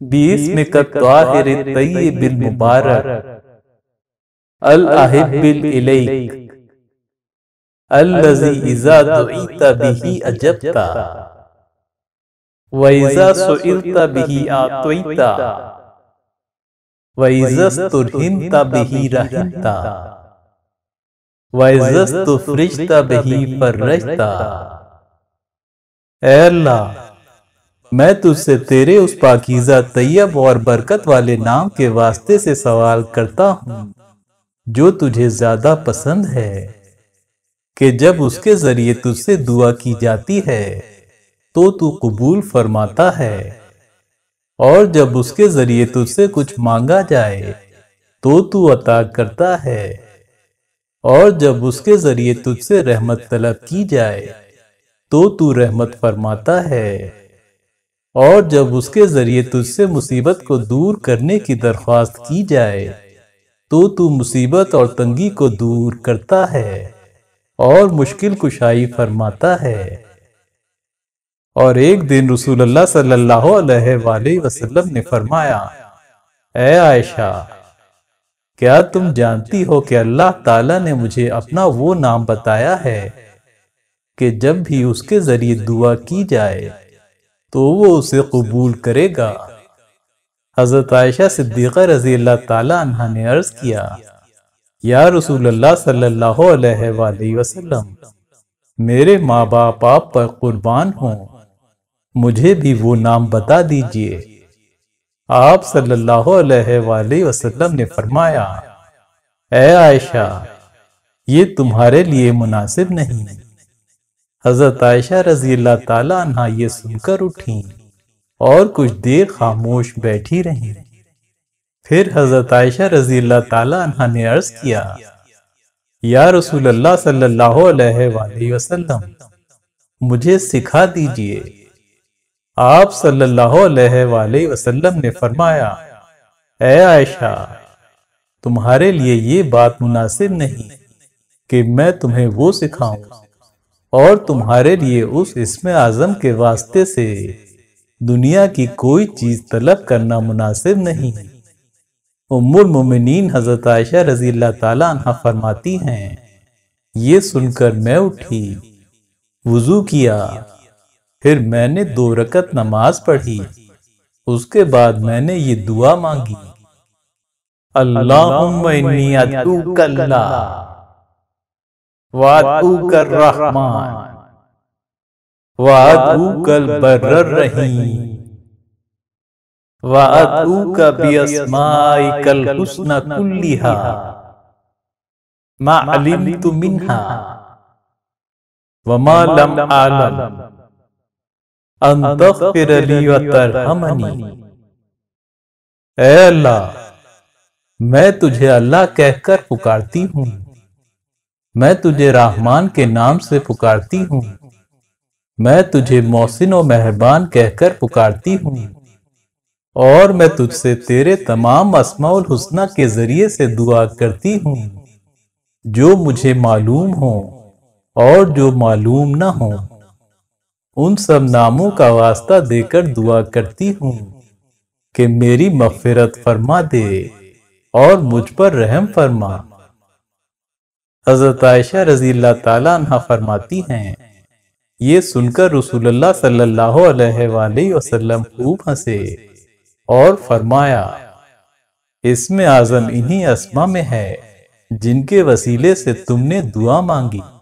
باسم الطاهر الطيب المبارك الأحب إليك الذي إذا دعيت به أجبت وإذا سئلت به أعطيت وإذا استرهنت به رحمت وإذا استفرجت به فرجت أي الله मैं तुझसे तेरे उस पाकिजा तैयब और बरकत वाले नाम के वास्ते से सवाल करता हूँ जो तुझे ज्यादा पसंद है कि जब उसके जरिए तुझसे दुआ की जाती है तो तू कबूल फरमाता है और जब उसके जरिए तुझसे कुछ मांगा जाए तो तू अता करता है और जब उसके जरिए तुझसे रहमत तलब की जाए तो तू रहमत फरमाता है और जब उसके जरिए तुझसे मुसीबत को दूर करने की दरख्वास्त की जाए तो तू मुसीबत और तंगी को दूर करता है और मुश्किल कुशाई फरमाता है और एक दिन रसूल अल्लाह सल्लल्लाहु अलैहि वसल्लम ने फरमाया ए आयशा क्या तुम जानती हो कि अल्लाह ताला ने मुझे अपना वो नाम बताया है कि जब भी उसके जरिए दुआ की जाए तो वो उसे कबूल करेगा हज़रत आयशा सिद्दीक़ा रजी अल्लाह तह ने अर्ज़ किया या रसूल अल्लाह सल्लल्लाहु अलैहि वसल्लम मेरे माँ बाप आप पर कुर्बान हों मुझे भी वो नाम बता दीजिए आप सल्लल्लाहु अलैहि वसल्लम ने फरमाया ए आयशा ये तुम्हारे लिए मुनासिब नहीं हज़रत आयशा रजी तला ये सुनकर उठी और कुछ देर खामोश बैठी रही फिर हजरत आयशा रजी तला ने अर्ज किया या रसूल अल्लाह मुझे सिखा दीजिए आप सल्लल्लाहु अलैहि वसल्लम ने फरमाया ए आयशा तुम्हारे लिए ये बात मुनासिब नहीं कि मैं तुम्हें वो सिखाऊं और तुम्हारे लिए उस इसमें आजम के वास्ते से दुनिया की कोई चीज तलब करना मुनासिब नहीं उम्मुल मुमिन हजरत आयशा रजील तला फरमाती हैं ये सुनकर मैं उठी वजू किया फिर मैंने दो रकत नमाज पढ़ी उसके बाद मैंने ये दुआ मांगी अल्लाह वादूकल रहमान वादूकल बर्र रहीम वादूक कल हुस्न कुल्लिहा मा मैं तुझे अल्लाह कहकर पुकारती हूँ मैं तुझे रहमान के नाम से पुकारती हूँ मैं तुझे मोहसिन और मेहरबान कहकर पुकारती हूँ और मैं तुझसे तेरे तमाम असमाउल हुसना के जरिए से दुआ करती हूँ जो मुझे मालूम हो और जो मालूम न हो उन सब नामों का वास्ता देकर दुआ करती हूँ कि मेरी मफ़िरत फरमा दे और मुझ पर रहम फरमा हज़रत आयशा रजी अल्लाह फरमाती हैं ये सुनकर रसूलुल्लाह सल्लल्लाहु अलैहि वसल्लम खूब हंसे और फरमाया इसमें आजम इन्हीं असमा में है जिनके वसीले से तुमने दुआ मांगी